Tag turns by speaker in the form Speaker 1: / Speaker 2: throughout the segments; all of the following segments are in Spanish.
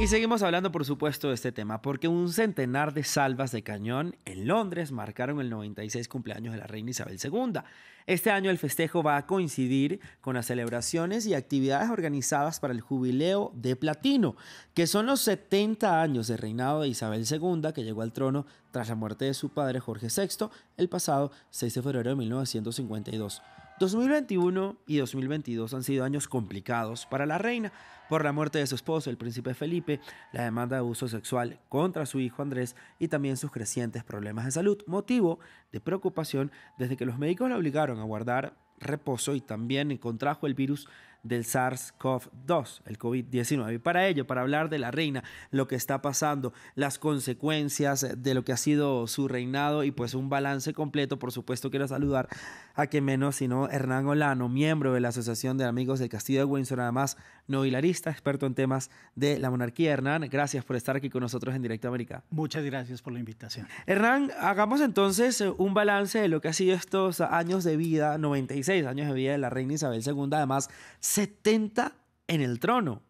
Speaker 1: Y seguimos hablando, por supuesto, de este tema, porque un centenar de salvas de cañón en Londres marcaron el 96 cumpleaños de la reina Isabel II. Este año el festejo va a coincidir con las celebraciones y actividades organizadas para el jubileo de platino, que son los 70 años de reinado de Isabel II, que llegó al trono tras la muerte de su padre Jorge VI el pasado 6 de febrero de 1952. 2021 y 2022 han sido años complicados para la reina por la muerte de su esposo, el príncipe Felipe, la demanda de abuso sexual contra su hijo Andrés y también sus crecientes problemas de salud, motivo de preocupación desde que los médicos la obligaron a guardar reposo y también contrajo el virus del SARS-CoV-2, el COVID-19. Y para ello, para hablar de la reina, lo que está pasando, las consecuencias de lo que ha sido su reinado y pues un balance completo, por supuesto quiero saludar a que menos sino Hernán Olano, miembro de la Asociación de Amigos del Castillo de Windsor, además novilarista, experto en temas de la monarquía. Hernán, gracias por estar aquí con nosotros en Directo América.
Speaker 2: Muchas gracias por la invitación.
Speaker 1: Hernán, hagamos entonces un balance de lo que ha sido estos años de vida, 96 años de vida de la reina Isabel II, además 70 en el trono.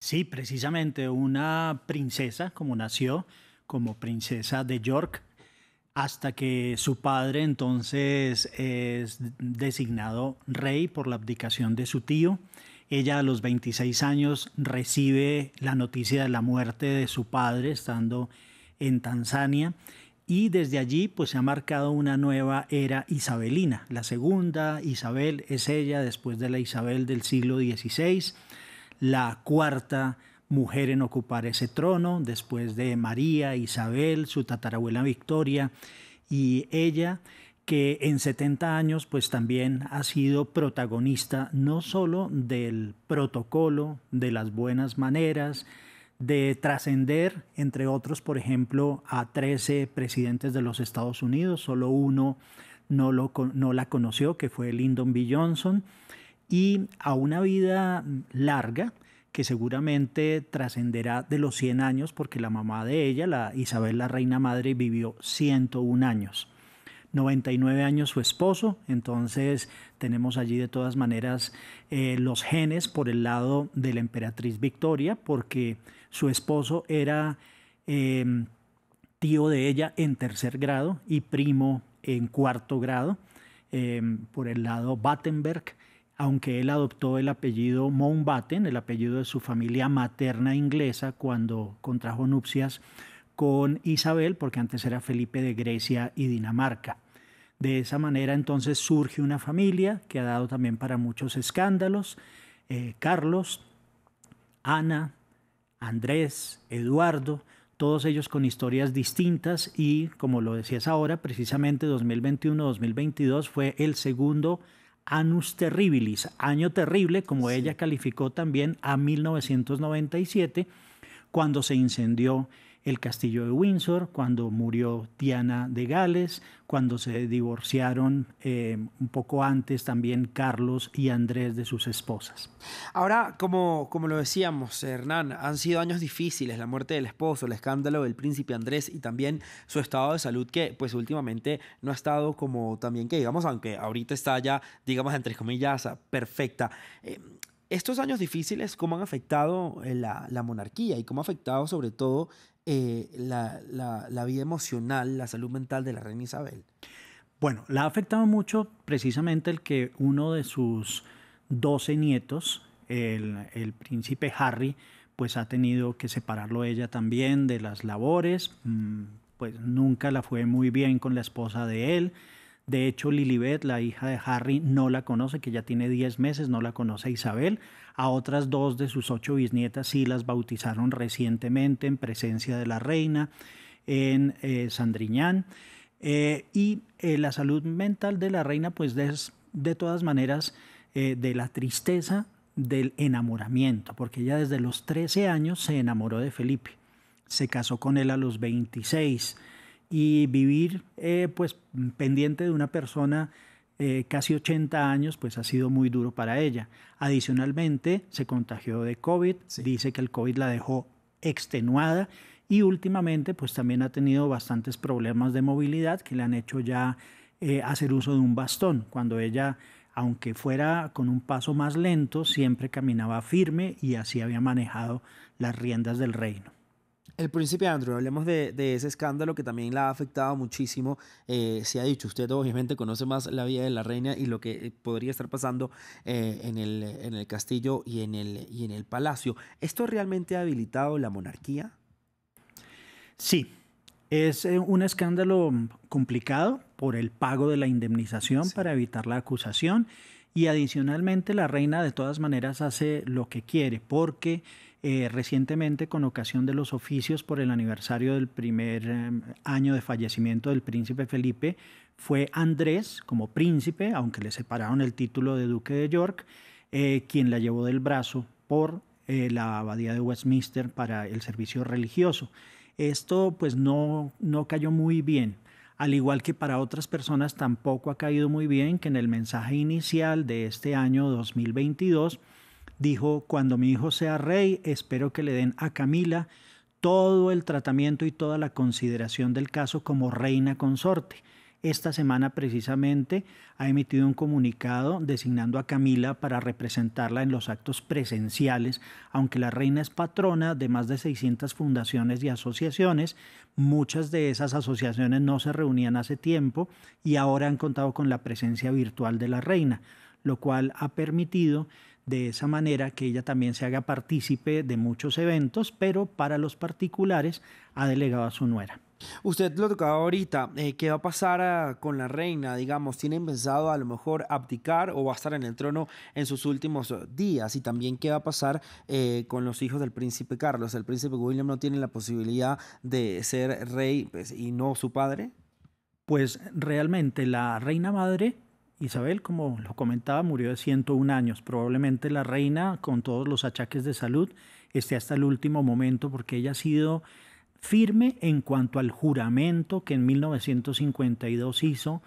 Speaker 1: Sí, precisamente una princesa, como nació
Speaker 2: como princesa de York, hasta que su padre entonces es designado rey por la abdicación de su tío. Ella a los 26 años recibe la noticia de la muerte de su padre estando en Tanzania y desde allí pues se ha marcado una nueva era isabelina. La segunda Isabel es ella después de la Isabel del siglo XVI, la cuarta mujer en ocupar ese trono después de María, Isabel, su tatarabuela Victoria y ella que en 70 años pues también ha sido protagonista no solo del protocolo de las buenas maneras, de trascender, entre otros, por ejemplo, a 13 presidentes de los Estados Unidos, solo uno no, la conoció, que fue Lyndon B. Johnson, y a una vida larga que seguramente trascenderá de los 100 años, porque la mamá de ella, la Isabel la Reina Madre, vivió 101 años. 99 años su esposo, entonces tenemos allí de todas maneras eh, los genes por el lado de la emperatriz Victoria, porque su esposo era em, tío de ella en tercer grado y primo en cuarto grado, em, por el lado Battenberg, aunque él adoptó el apellido Mountbatten, el apellido de su familia materna inglesa cuando contrajo nupcias con Isabel, porque antes era Felipe de Grecia y Dinamarca. De esa manera entonces surge una familia que ha dado también para muchos escándalos. Eh, Carlos, Ana, Andrés, Eduardo, todos ellos con historias distintas y como lo decías ahora, precisamente 2021-2022 fue el segundo Anus Terribilis, año terrible, como ella calificó también a 1997, cuando se incendió el castillo de Windsor, cuando murió Diana de Gales, cuando se divorciaron eh, un poco antes también Carlos y Andrés de sus esposas.
Speaker 1: Ahora, como, como lo decíamos, Hernán, han sido años difíciles, la muerte del esposo, el escándalo del príncipe Andrés y también su estado de salud que pues últimamente no ha estado como también que digamos, aunque ahorita está ya, digamos, entre comillas, perfecta. Eh, estos años difíciles, ¿cómo han afectado eh, la, la, monarquía y cómo ha afectado sobre todo eh, la, vida emocional, la salud mental de la reina Isabel? Bueno, la ha afectado mucho
Speaker 2: precisamente el que uno de sus doce nietos, el, el príncipe Harry, pues ha tenido que separarlo ella también de las labores, mm, pues nunca la fue muy bien con la esposa de él. De hecho, Lilibet, la hija de Harry, no la conoce, que ya tiene 10 meses, no la conoce Isabel, a otras dos de sus ocho bisnietas sí las bautizaron recientemente en presencia de la reina en eh, Sandriñán. Eh, y eh, la salud mental de la reina pues es de todas maneras de la tristeza del enamoramiento, porque ella desde los 13 años se enamoró de Felipe, se casó con él a los 26 y vivir pues pendiente de una persona eh, casi 80 años, pues ha sido muy duro para ella. Adicionalmente, se contagió de COVID, se dice que el COVID la dejó extenuada y últimamente pues también ha tenido bastantes problemas de movilidad que le han hecho ya eh, hacer uso de un bastón, cuando ella, aunque fuera con un paso más lento, siempre caminaba firme y así había manejado las riendas del reino.
Speaker 1: El príncipe Andrew, hablemos de, ese escándalo que también la ha afectado muchísimo. Eh, se ha dicho, usted obviamente conoce más la vida de la reina y lo que eh, podría estar pasando eh, en, el, castillo y en el, palacio. ¿Esto realmente ha habilitado la monarquía? Sí,
Speaker 2: es un escándalo complicado por el pago de la indemnización para evitar la acusación y adicionalmente la reina de todas maneras hace lo que quiere porque... Eh, recientemente con ocasión de los oficios por el aniversario del primer em, año de fallecimiento del príncipe Felipe, fue Andrés como príncipe, aunque le separaron el título de duque de York, eh, quien la llevó del brazo por eh, la abadía de Westminster para el servicio religioso. Esto pues no, no cayó muy bien al igual que para otras personas tampoco ha caído muy bien que en el mensaje inicial de este año 2022 dijo, cuando mi hijo sea rey, espero que le den a Camila todo el tratamiento y toda la consideración del caso como reina consorte. Esta semana precisamente ha emitido un comunicado designando a Camila para representarla en los actos presenciales, aunque la reina es patrona de más de 600 fundaciones y asociaciones, muchas de esas asociaciones no se reunían hace tiempo y ahora han contado con la presencia virtual de la reina, lo cual ha permitido de esa manera que ella también se haga partícipe de muchos eventos, pero para los particulares ha delegado a su nuera.
Speaker 1: Usted lo tocaba ahorita, eh, ¿qué va a pasar ah, con la reina? Digamos, ¿tiene pensado a lo mejor abdicar o va a estar en el trono en sus últimos eh, días? Y también, ¿qué va a pasar eh, con los hijos del príncipe Carlos? ¿El príncipe William no tiene la posibilidad de ser rey pues, y no su padre? Pues realmente la reina madre
Speaker 2: Isabel, como lo comentaba, murió de 101 años. Probablemente la reina, con todos los achaques de salud, esté hasta el último momento porque ella ha sido firme en cuanto al juramento que en 1952 hizo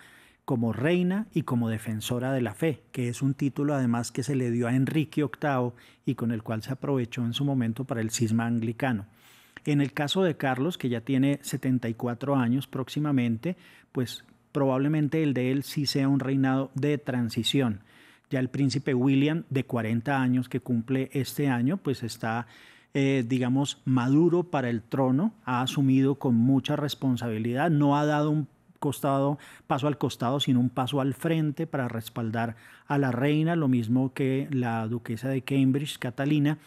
Speaker 2: como reina y como defensora de la fe, que es un título además que se le dio a Enrique VIII y con el cual se aprovechó en su momento para el cisma anglicano. En el caso de Carlos, que ya tiene 74 años próximamente, pues probablemente el de él sí sea un reinado de transición. Ya el príncipe William, de 40 años que cumple este año, pues está, eh, digamos, maduro para el trono, ha asumido con mucha responsabilidad, no ha dado un costado, paso al costado, sino un paso al frente para respaldar a la reina, lo mismo que la duquesa de Cambridge, Catalina,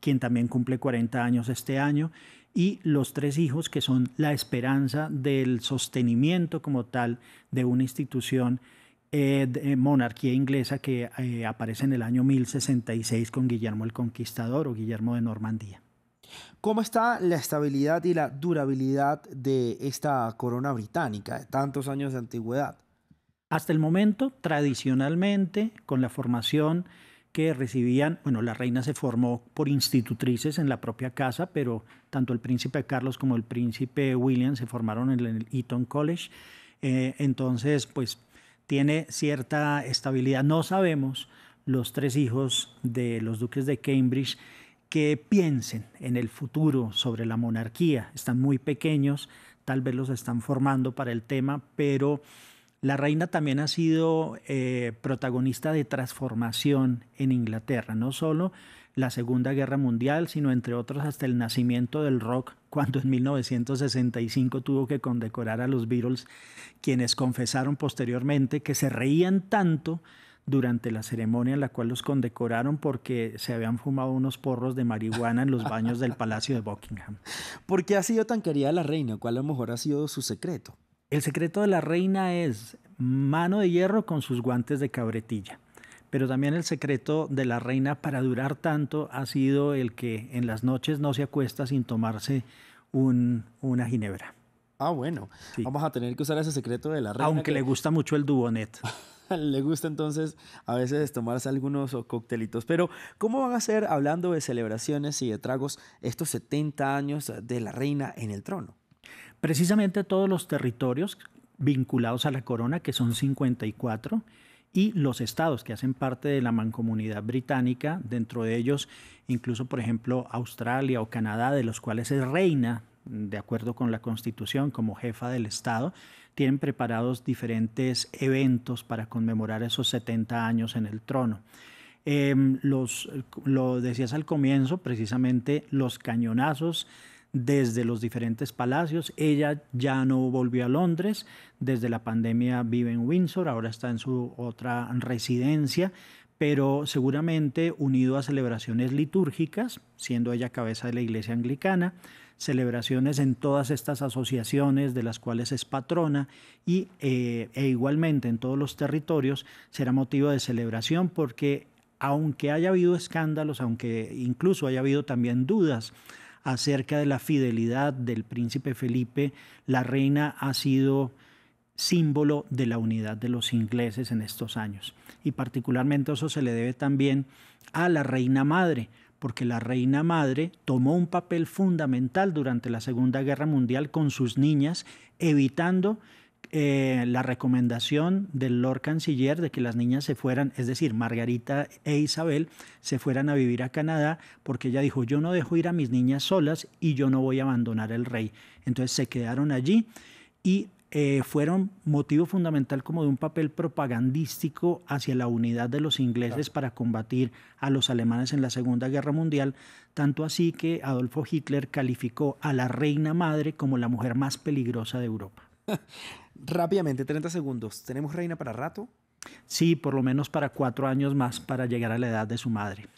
Speaker 2: quien también cumple 40 años este año y los tres hijos que son la esperanza del sostenimiento como tal de una institución eh, eh, monarquía inglesa que eh, aparece en el año 1066 con Guillermo el Conquistador o Guillermo de Normandía.
Speaker 1: ¿Cómo está la estabilidad y la durabilidad de esta corona británica de tantos años de antigüedad? Hasta el momento,
Speaker 2: tradicionalmente, con la formación que recibían, bueno, la reina se formó por institutrices en la propia casa, pero tanto el príncipe Carlos como el príncipe William se formaron en el Eton College. Eh, entonces, pues tiene cierta estabilidad. No sabemos los tres hijos de los duques de Cambridge que piensen en el futuro sobre la monarquía. Están muy pequeños, tal vez los están formando para el tema, pero la reina también ha sido eh, protagonista de transformación en Inglaterra, no solo la Segunda Guerra Mundial, sino entre otros hasta el nacimiento del rock, cuando en 1965 tuvo que condecorar a los Beatles, quienes confesaron posteriormente que se reían tanto durante la ceremonia en la cual los condecoraron porque se habían fumado unos porros de marihuana en los baños del Palacio de Buckingham. ¿Por qué ha sido tan querida la reina? ¿Cuál a lo mejor ha sido su secreto? El secreto de la reina es mano de hierro con sus guantes de cabretilla. Pero también el secreto de la reina para durar tanto ha sido el que en las noches no se acuesta sin tomarse una ginebra.
Speaker 1: Ah, bueno. Vamos a tener que usar ese secreto de la reina. Aunque le gusta mucho el dubonet. le gusta entonces a veces tomarse algunos coctelitos. Pero, ¿cómo van a ser, hablando de celebraciones y de tragos, estos 70 años de la reina en el trono? precisamente todos los territorios vinculados a la corona, que son 54,
Speaker 2: y los estados que hacen parte de la mancomunidad británica, dentro de ellos incluso, por ejemplo, Australia o Canadá, de los cuales es reina, de acuerdo con la constitución, como jefa del estado, tienen preparados diferentes eventos para conmemorar esos 70 años en el trono. Em, los, lo decías al comienzo, precisamente los cañonazos desde los diferentes palacios. Ella ya no volvió a Londres, desde la pandemia vive en Windsor, ahora está en su otra residencia, pero seguramente unido a celebraciones litúrgicas, siendo ella cabeza de la Iglesia Anglicana, celebraciones en todas estas asociaciones de las cuales es patrona y, eh, e igualmente en todos los territorios será motivo de celebración porque aunque haya habido escándalos, aunque incluso haya habido también dudas acerca de la fidelidad del príncipe Felipe, la reina ha sido símbolo de la unidad de los ingleses en estos años. Y particularmente eso se le debe también a la reina madre, porque la reina madre tomó un papel fundamental durante la Segunda Guerra Mundial con sus niñas, evitando eh, la recomendación del Lord Canciller de que las niñas se fueran, es decir, Margarita e Isabel, se fueran a vivir a Canadá, porque ella dijo, yo no dejo ir a mis niñas solas y yo no voy a abandonar el rey. Entonces se quedaron allí y eh, fueron motivo fundamental como de un papel propagandístico hacia la unidad de los ingleses para combatir a los alemanes en la Segunda Guerra Mundial, tanto así que Adolfo Hitler calificó a la reina madre como la mujer más peligrosa de Europa. rápidamente, 30 segundos, ¿tenemos reina para rato? Sí, por lo menos para cuatro años más para llegar a la edad de su madre.